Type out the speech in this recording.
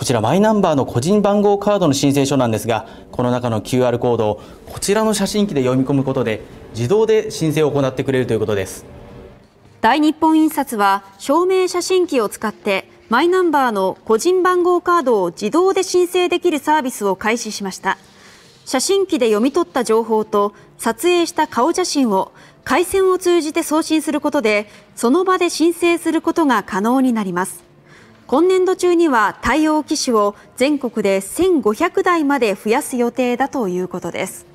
こちらマイナンバーの個人番号カードの申請書なんですが、この中の QR コードをこちらの写真機で読み込むことで、自動で申請を行ってくれるということです。大日本印刷は、証明写真機を使って、マイナンバーの個人番号カードを自動で申請できるサービスを開始しました。写真機で読み取った情報と撮影した顔写真を回線を通じて送信することでその場で申請することが可能になります今年度中には対応機種を全国で1500台まで増やす予定だということです。